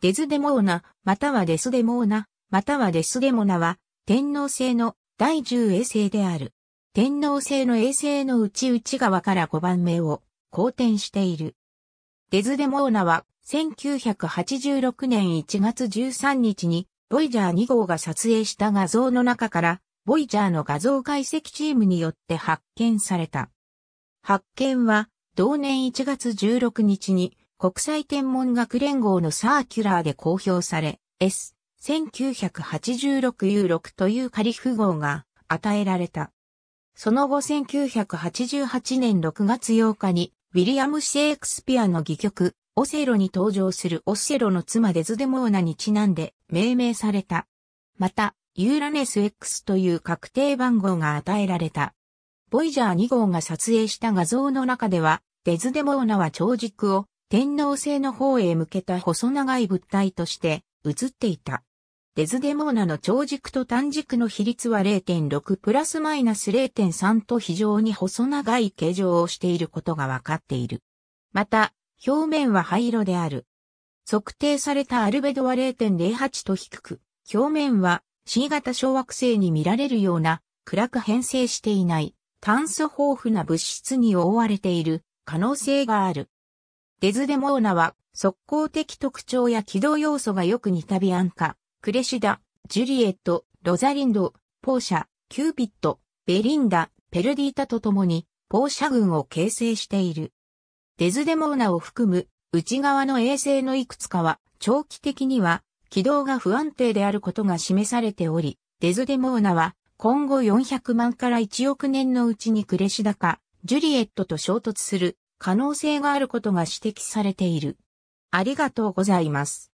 デズデモーナ、またはデスデモーナ、またはデスデモナは、天皇星の第10衛星である。天皇星の衛星の内内側から5番目を公転している。デズデモーナは、1986年1月13日に、ボイジャー2号が撮影した画像の中から、ボイジャーの画像解析チームによって発見された。発見は、同年1月16日に、国際天文学連合のサーキュラーで公表され、S、1986U6 という仮符号が与えられた。その後1988年6月8日に、ウィリアム・シェイクスピアの戯曲、オセロに登場するオセロの妻デズデモーナにちなんで命名された。また、ユーラネス X という確定番号が与えられた。ボイジャー2号が撮影した画像の中では、デズデモーナは長軸を天皇制の方へ向けた細長い物体として映っていた。デズデモーナの長軸と短軸の比率は0.6プラスマイナス0.3と非常に細長い形状をしていることがわかっている。また、表面は灰色である。測定されたアルベドは0.08と低く、表面は C 型小惑星に見られるような暗く変性していない炭素豊富な物質に覆われている可能性がある。デズデモーナは、速攻的特徴や軌道要素がよく似たビアンカ、クレシダ、ジュリエット、ロザリンド、ポーシャ、キューピット、ベリンダ、ペルディータと共に、ポーシャ群を形成している。デズデモーナを含む内側の衛星のいくつかは、長期的には軌道が不安定であることが示されており、デズデモーナは今後400万から1億年のうちにクレシダか、ジュリエットと衝突する可能性があることが指摘されている。ありがとうございます。